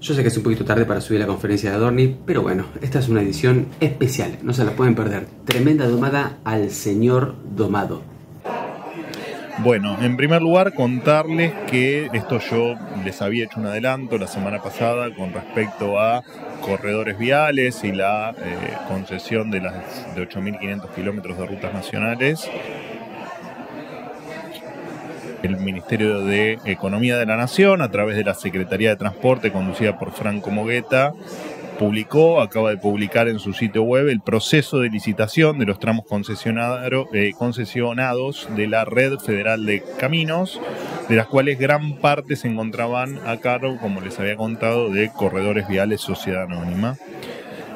Yo sé que es un poquito tarde para subir la conferencia de Adorni, pero bueno, esta es una edición especial, no se la pueden perder. Tremenda domada al señor domado. Bueno, en primer lugar contarles que esto yo les había hecho un adelanto la semana pasada con respecto a corredores viales y la eh, concesión de, las, de 8.500 kilómetros de rutas nacionales el Ministerio de Economía de la Nación, a través de la Secretaría de Transporte conducida por Franco Mogueta, publicó, acaba de publicar en su sitio web el proceso de licitación de los tramos eh, concesionados de la Red Federal de Caminos, de las cuales gran parte se encontraban a cargo, como les había contado, de Corredores Viales Sociedad Anónima.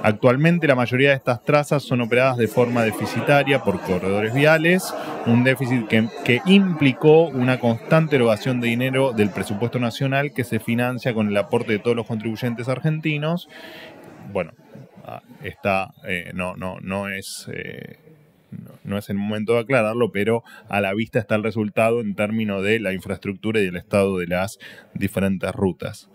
Actualmente la mayoría de estas trazas son operadas de forma deficitaria por corredores viales, un déficit que, implicó una constante erogación de dinero del presupuesto nacional que se financia con el aporte de todos los contribuyentes argentinos. Bueno, ah, está, eh, no, no, es... Eh, no es el momento de aclararlo, pero a la vista está el resultado en términos de la infraestructura y el estado de las diferentes rutas.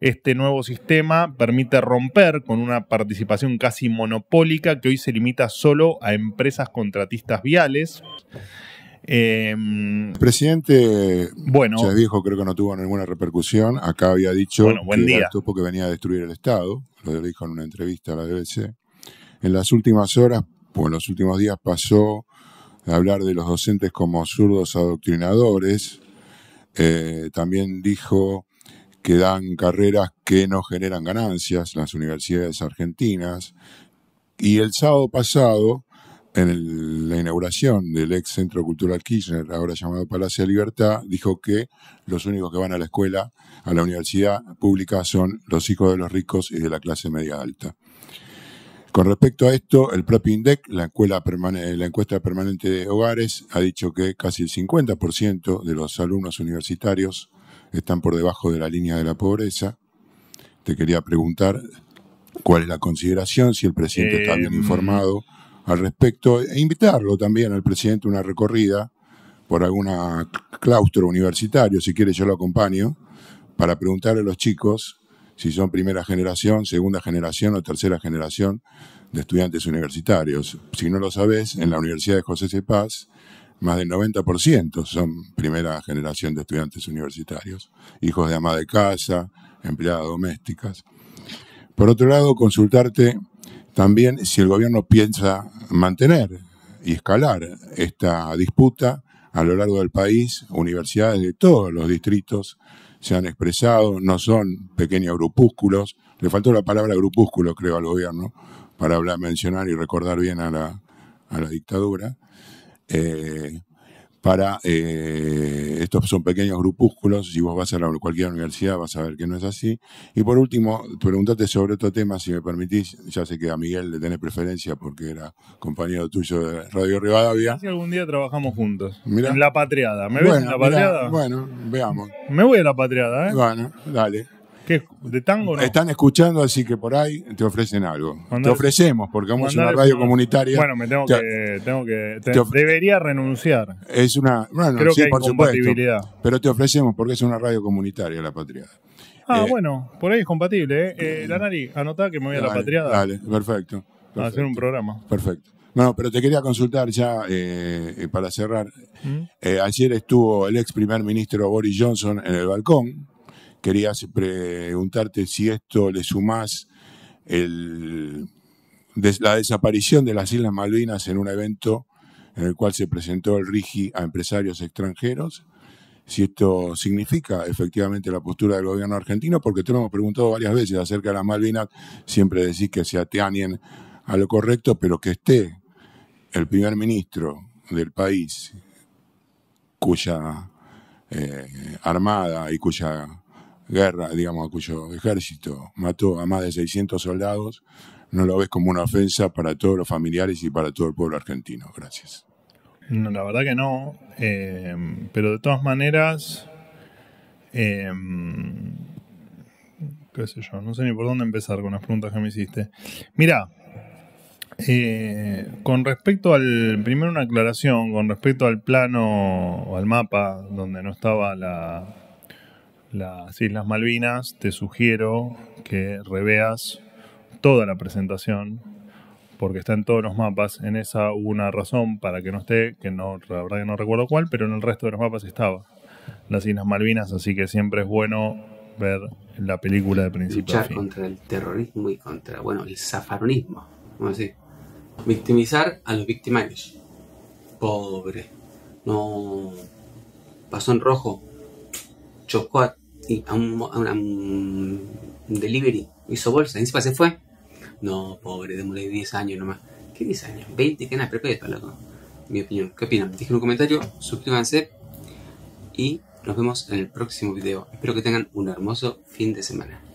Este nuevo sistema permite romper con una participación casi monopólica que hoy se limita solo a empresas contratistas viales. el em, presidente bueno, ya dijo, creo que no tuvo ninguna repercusión. Acá había dicho buen que porque venía a destruir el Estado. Lo dijo en una entrevista a la BBC. En las últimas horas en los últimos días pasó a hablar de los docentes como zurdos adoctrinadores. Eh, también dijo que dan carreras que no generan ganancias las universidades argentinas. Y el sábado pasado, en la inauguración del ex Centro Cultural Kirchner, ahora llamado Palacio de Libertad, dijo que los únicos que van a la escuela, a la universidad pública, son los hijos de los ricos y de la clase media alta. Con respecto a esto, el propio INDEC, la, la encuesta permanente de hogares, ha dicho que casi el 50% de los alumnos universitarios están por debajo de la línea de la pobreza. Te quería preguntar cuál es la consideración, si el presidente está bien eh, informado al respecto, e invitarlo también al presidente a una recorrida por algún claustro universitario, si quiere yo lo acompaño, para preguntarle a los chicos si son primera generación, segunda generación o tercera generación de estudiantes universitarios. Si no lo sabes, en la Universidad de José C. Paz, más del 90% son primera generación de estudiantes universitarios, hijos de ama de casa, empleadas domésticas. Por otro lado, consultarte también si el gobierno piensa mantener y escalar esta disputa a lo largo del país, universidades de todos los distritos se han expresado, no son pequeños grupúsculos. Le faltó la palabra grupúsculo, creo, al gobierno para hablar, mencionar y recordar bien a la, a la dictadura. Eh, para eh, estos son pequeños grupúsculos. Si vos vas a cualquier universidad vas a ver que no es así. Y por último, preguntate sobre otro tema, si me permitís. Ya sé que a Miguel le tenés preferencia porque era compañero tuyo de Radio Rivadavia. Si algún día trabajamos juntos. En la patriada. ¿Me bueno, en la patriada? bueno, veamos. Me voy a la patriada, ¿eh? Bueno, dale. ¿De tango Están escuchando, así que por ahí te ofrecen algo. te ofrecemos, porque vamos una radio comunitaria. Bueno, me tengo que. Tengo que debería renunciar. Es una. Bueno, Creo que hay compatibilidad. pero te ofrecemos porque es una radio comunitaria la patriada. Ah, eh, bueno, por ahí es compatible. ¿eh? ¿eh? la Nari, anotá que me voy a la patriada. Dale, perfecto, hacer un programa. Perfecto. No, pero te quería consultar ya eh, para cerrar. ¿Mm? ayer estuvo el ex primer ministro Boris Johnson en el balcón Quería preguntarte si esto le sumás la desaparición de las Islas Malvinas en un evento en el cual se presentó el RIGI a empresarios extranjeros, si esto significa efectivamente la postura del gobierno argentino, porque te lo hemos preguntado varias veces acerca de las Malvinas, siempre decís que se atañen a lo correcto, pero que esté el primer ministro del país cuya eh, armada y cuya guerra, digamos, cuyo ejército mató a más de 600 soldados, no lo ves como una ofensa para todos los familiares y para todo el pueblo argentino. Gracias. la verdad que no, eh, pero de todas maneras, eh, qué sé yo, no sé ni por dónde empezar con las preguntas que me hiciste. Mira, eh, con respecto al, primero una aclaración, con respecto al plano o al mapa donde no estaba la, las Islas Malvinas, te sugiero que reveas toda la presentación porque está en todos los mapas. En esa hubo una razón para que no esté, que no, la verdad que no recuerdo cuál, pero en el resto de los mapas estaba las Islas Malvinas, así que siempre es bueno ver la película de principio. Luchar contra el terrorismo y contra, bueno, el zafaronismo, vamos a Victimizar a los victimarios. Pobre. No. Pasó en rojo. Chocó y a un, a un delivery, hizo bolsa, encima se fue. No, pobre, demoré 10 años nomás. ¿Qué 10 años? 20 que Pero perpetuas, loco. Mi opinión. ¿Qué opinan? Dejen un comentario, suscríbanse y nos vemos en el próximo video. Espero que tengan un hermoso fin de semana.